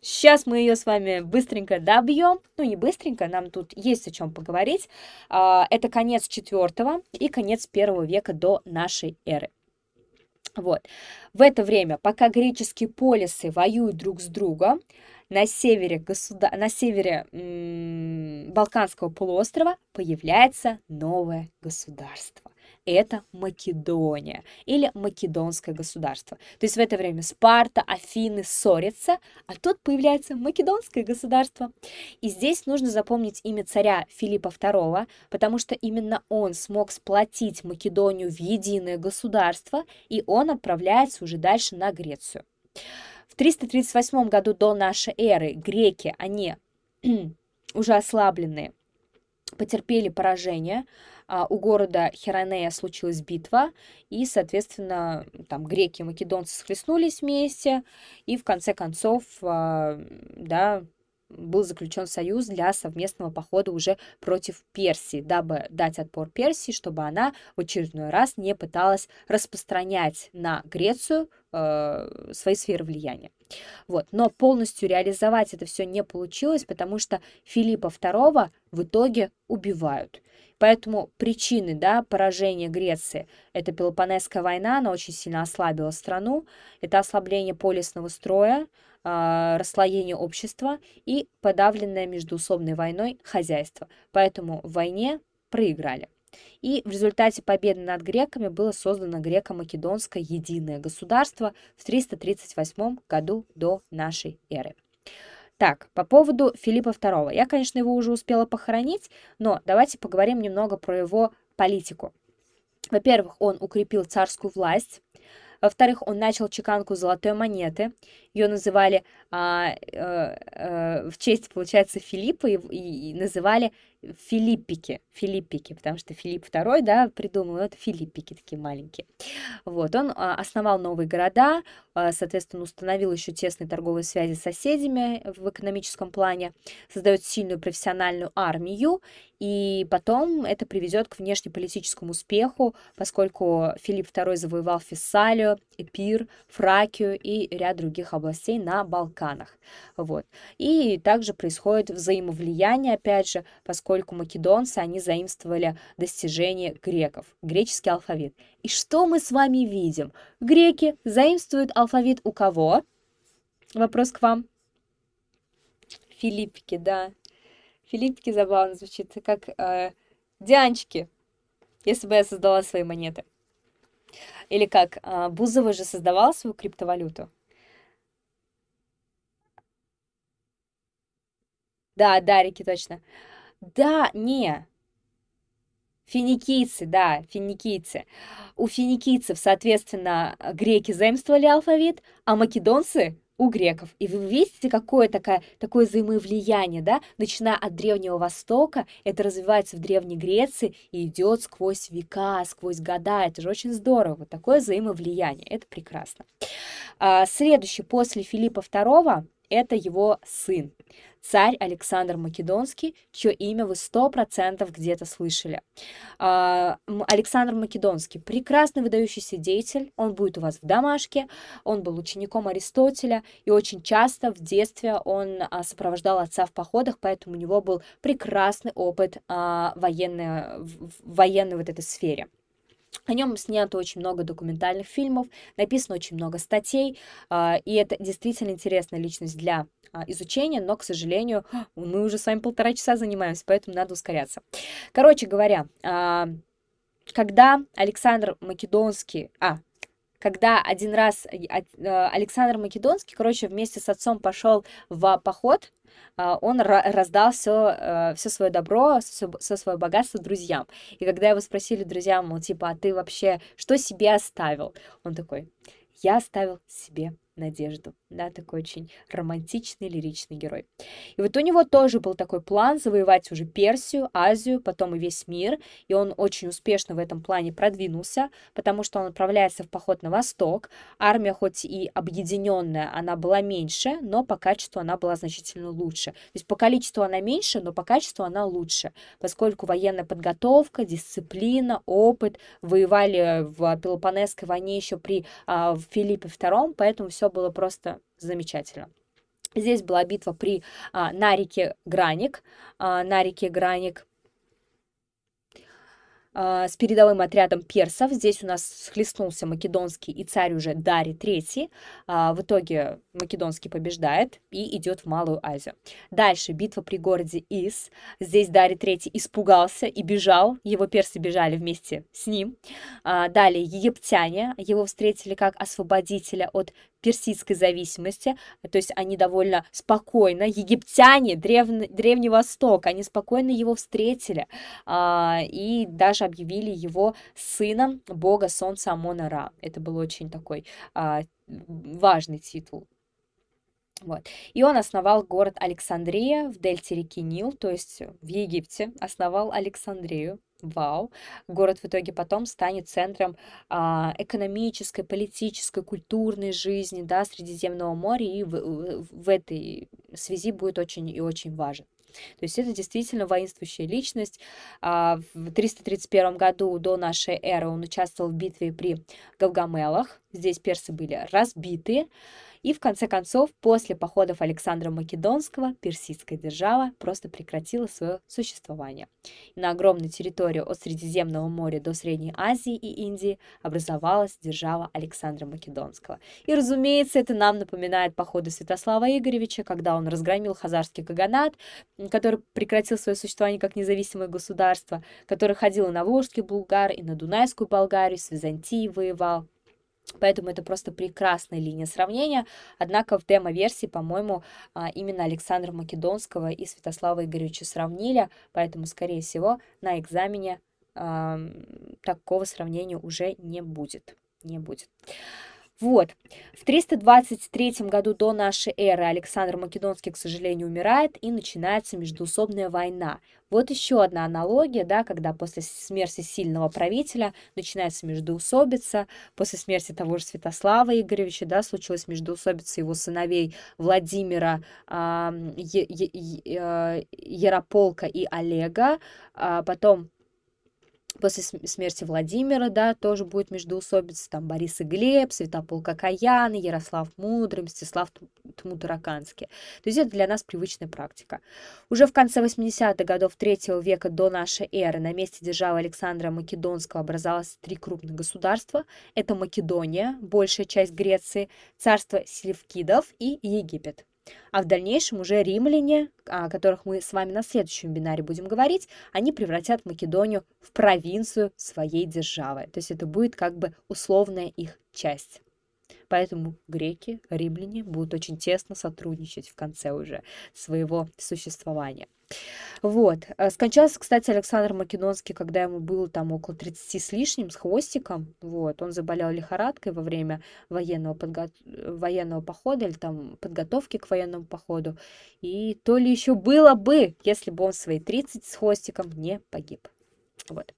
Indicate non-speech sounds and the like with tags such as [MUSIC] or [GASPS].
Сейчас а, мы ее с вами быстренько добьем. Ну, не быстренько, нам тут есть о чем поговорить. А, это конец IV и конец I века до нашей эры. Вот. В это время, пока греческие полисы воюют друг с другом, на севере, государ... на севере м -м, Балканского полуострова появляется новое государство это Македония или Македонское государство. То есть в это время Спарта, Афины ссорятся, а тут появляется Македонское государство. И здесь нужно запомнить имя царя Филиппа II, потому что именно он смог сплотить Македонию в единое государство, и он отправляется уже дальше на Грецию. В 338 году до нашей эры греки, они [CLEARS THROAT] уже ослабленные, потерпели поражение, а, у города Херонея случилась битва, и, соответственно, там греки и македонцы схлестнулись вместе, и в конце концов, а, да, был заключен союз для совместного похода уже против Персии, дабы дать отпор Персии, чтобы она в очередной раз не пыталась распространять на Грецию э, свои сферы влияния. Вот. Но полностью реализовать это все не получилось, потому что Филиппа II в итоге убивают. Поэтому причины да, поражения Греции – это Пелопонесская война, она очень сильно ослабила страну, это ослабление полисного строя, э, расслоение общества и подавленное междуусобной войной хозяйство. Поэтому в войне проиграли. И в результате победы над греками было создано греко-македонское единое государство в 338 году до нашей эры. Так, по поводу Филиппа II. Я, конечно, его уже успела похоронить, но давайте поговорим немного про его политику. Во-первых, он укрепил царскую власть. Во-вторых, он начал чеканку золотой монеты. Ее называли а, а, а, в честь, получается, Филиппа и, и, и называли Филиппики, Филиппики, потому что Филипп II, да, придумал, ну, это Филиппики такие маленькие. Вот, он а, основал новые города, а, соответственно, установил еще тесные торговые связи с соседями в экономическом плане, создает сильную профессиональную армию, и потом это приведет к внешнеполитическому успеху, поскольку Филипп II завоевал Фессалию, Эпир, Фракию и ряд других областей на Балканах. Вот. И также происходит взаимовлияние, опять же, поскольку поскольку македонцы, они заимствовали достижения греков, греческий алфавит. И что мы с вами видим? Греки заимствуют алфавит у кого? Вопрос к вам. Филиппики, да. Филиппики забавно звучит, как э, Дианчики, если бы я создала свои монеты. Или как, э, Бузова же создавала свою криптовалюту. Да, да, Рики, точно. Да, не. Финикийцы, да, финикийцы. У финикийцев, соответственно, греки заимствовали алфавит, а македонцы у греков. И вы видите, какое такое, такое взаимовлияние, да, начиная от Древнего Востока, это развивается в Древней Греции и идет сквозь века, сквозь года. Это же очень здорово, вот такое взаимовлияние, это прекрасно. А, следующий, после Филиппа II, это его сын, царь Александр Македонский, чье имя вы сто процентов где-то слышали. А, Александр Македонский – прекрасный выдающийся деятель, он будет у вас в домашке, он был учеником Аристотеля, и очень часто в детстве он а, сопровождал отца в походах, поэтому у него был прекрасный опыт а, военной, в военной вот этой сфере. О нем снято очень много документальных фильмов, написано очень много статей, а, и это действительно интересная личность для а, изучения, но, к сожалению, [GASPS] мы уже с вами полтора часа занимаемся, поэтому надо ускоряться. Короче говоря, а, когда Александр Македонский, а, когда один раз э, э, Александр Македонский, короче, вместе с отцом пошел в поход, а, он раздал все, э, все свое добро, все, все свое богатство друзьям. И когда его спросили друзьям, мол, типа, а ты вообще что себе оставил? Он такой, я оставил себе надежду, да, такой очень романтичный лиричный герой. И вот у него тоже был такой план завоевать уже Персию, Азию, потом и весь мир, и он очень успешно в этом плане продвинулся, потому что он отправляется в поход на восток, армия хоть и объединенная, она была меньше, но по качеству она была значительно лучше. То есть по количеству она меньше, но по качеству она лучше, поскольку военная подготовка, дисциплина, опыт, воевали в Пелопонесской войне еще при а, Филиппе II, поэтому все было просто замечательно. Здесь была битва при а, на реке Граник, а, на реке Граник а, с передовым отрядом персов. Здесь у нас схлестнулся македонский и царь уже Дарий III. А, в итоге македонский побеждает и идет в Малую Азию. Дальше битва при городе Ис. Здесь Дарий III испугался и бежал. Его персы бежали вместе с ним. А, далее египтяне его встретили как освободителя от персидской зависимости, то есть они довольно спокойно, египтяне, древний, Древний Восток, они спокойно его встретили а, и даже объявили его сыном бога солнца Амона Ра. Это был очень такой а, важный титул. Вот. И он основал город Александрия в дельте реки Нил, то есть в Египте, основал Александрию. Вау. Город в итоге потом станет центром а, экономической, политической, культурной жизни да, Средиземного моря, и в, в, в этой связи будет очень и очень важен. То есть это действительно воинствующая личность. А, в 331 году до нашей эры он участвовал в битве при Гавгамелах. Здесь персы были разбиты. И в конце концов, после походов Александра Македонского, персидская держава просто прекратила свое существование. на огромную территорию от Средиземного моря до Средней Азии и Индии образовалась держава Александра Македонского. И, разумеется, это нам напоминает походы Святослава Игоревича, когда он разгромил хазарский каганат, который прекратил свое существование как независимое государство, который ходил и на Волжский Булгар, и на Дунайскую Болгарию, с Византией воевал. Поэтому это просто прекрасная линия сравнения. Однако в демо-версии, по-моему, а, именно Александра Македонского и Святослава Игоревича сравнили. Поэтому, скорее всего, на экзамене э, такого сравнения уже не будет. Не будет. Вот. В 323 году до нашей эры Александр Македонский, к сожалению, умирает и начинается междуусобная война. Вот еще одна аналогия, да, когда после смерти сильного правителя начинается междоусобица, после смерти того же Святослава Игоревича, да, случилась междоусобица его сыновей Владимира э, е, е, е, а, Ярополка и Олега, а потом После смерти Владимира, да, тоже будет междоусобица, там Борис и Глеб, Святополк Акаян, Ярослав Мудрый, Мстислав Тмутараканский. То есть это для нас привычная практика. Уже в конце 80-х годов третьего века до нашей эры на месте державы Александра Македонского образовалось три крупных государства. Это Македония, большая часть Греции, царство Селевкидов и Египет. А в дальнейшем уже римляне, а, о которых мы с вами на следующем вебинаре будем говорить, они превратят Македонию в провинцию своей державы. То есть это будет как бы условная их часть. Поэтому греки, римляне будут очень тесно сотрудничать в конце уже своего существования. Вот. Э, скончался, кстати, Александр Македонский, когда ему было там около 30 с лишним, с хвостиком. Вот. Он заболел лихорадкой во время военного, подго... военного похода или там подготовки к военному походу. И то ли еще было бы, если бы он свои 30 с хвостиком не погиб. Вот.